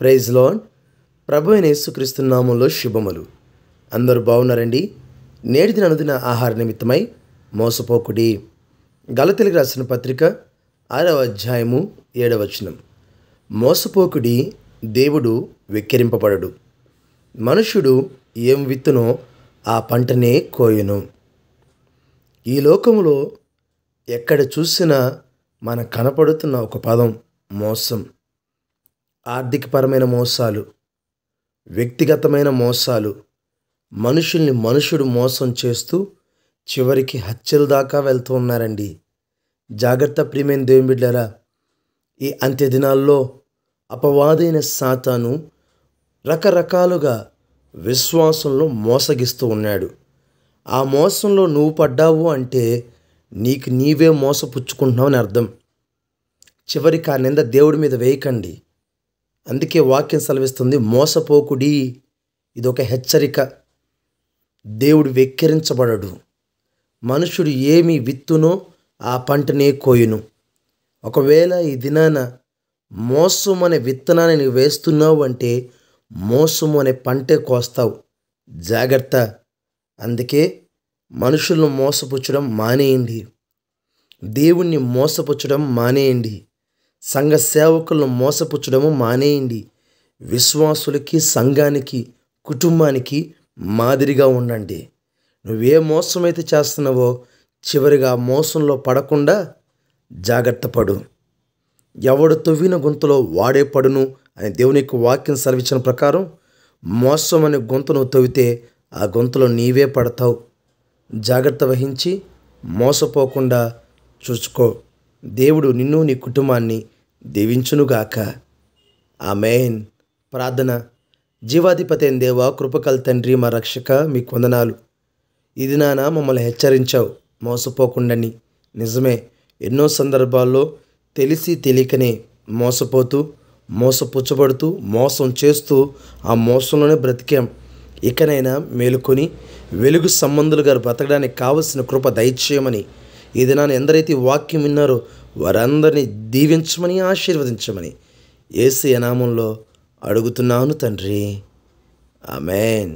praise lord ప్రభు అయిన శుభములు అందరూ బాగున్నారండి నేటి దిన అనుదిన ఆహార నిమిత్తమై మోసపోకుడి తెలుగు రాసిన పత్రిక ఆరవ అధ్యాయము ఏడవచనం మోసపోకుడి దేవుడు వెక్కిరింపబడడు మనుషుడు ఏం విత్తునో ఆ పంటనే కోయును ఈ లోకములో ఎక్కడ చూసినా మన కనపడుతున్న ఒక పదం మోసం ఆర్థికపరమైన మోసాలు వ్యక్తిగతమైన మోసాలు మనుషుల్ని మనుషుడు మోసం చేస్తూ చివరికి హత్యల దాకా వెళ్తూ ఉన్నారండి జాగ్రత్త ప్రియమైన దేవుని బిడ్డారా ఈ అంత్య దినాల్లో అపవాదైన సాతాను రకరకాలుగా విశ్వాసంలో మోసగిస్తూ ఉన్నాడు ఆ మోసంలో నువ్వు పడ్డావు అంటే నీకు నీవే మోసపుచ్చుకుంటున్నావు అని అర్థం చివరికి ఆ నింద దేవుడి మీద వేయకండి అందుకే వాక్యం సెలవిస్తుంది మోసపోకుడి ఇదొక హెచ్చరిక దేవుడు వెక్కిరించబడడు మనుషుడు ఏమి విత్తునో ఆ పంటనే కోయును ఒకవేళ ఈ దినాన మోసం అనే విత్తనాన్ని నువ్వు వేస్తున్నావు అంటే మోసము అనే పంటే కోస్తావు జాగ్రత్త అందుకే మనుషులను మోసపుచ్చడం మానేయండి దేవుణ్ణి మోసపుచ్చడం మానేయండి సంఘ సేవకులను మోసపుచ్చడము మానేయండి విశ్వాసులకి సంఘానికి కుటుంబానికి మాదిరిగా ఉండండి నువ్వే మోసమైతే చేస్తున్నావో చివరిగా మోసంలో పడకుండా జాగ్రత్త పడు ఎవడు తొవ్విన గొంతులో వాడే పడును అని దేవునికి వాక్యం సెలవిచ్చిన ప్రకారం మోసం అనే గొంతును తవ్వితే ఆ గొంతులో నీవే పడతావు జాగ్రత్త వహించి మోసపోకుండా చూసుకో దేవుడు నిన్ను నీ కుటుంబాన్ని దీవించునుగాక ఆమెన్ ప్రార్థన జీవాధిపతైన దేవ కృపకల తండ్రి మా రక్షక మీకు వందనాలు ఇది నాన్న మమ్మల్ని హెచ్చరించావు మోసపోకుండాని నిజమే ఎన్నో సందర్భాల్లో తెలిసి తెలియకనే మోసపోతూ మోసపుచ్చబడుతూ మోసం చేస్తూ ఆ మోసంలోనే బ్రతికాం ఇకనైనా మేలుకొని వెలుగు సంబంధులుగా బ్రతకడానికి కావలసిన కృప దయచేయమని ఈ దినాన్ని ఎందరైతే వాక్యం విన్నారో వారందరినీ దీవించమని ఆశీర్వదించమని ఏసు అనామంలో అడుగుతున్నాను తండ్రి ఆమెన్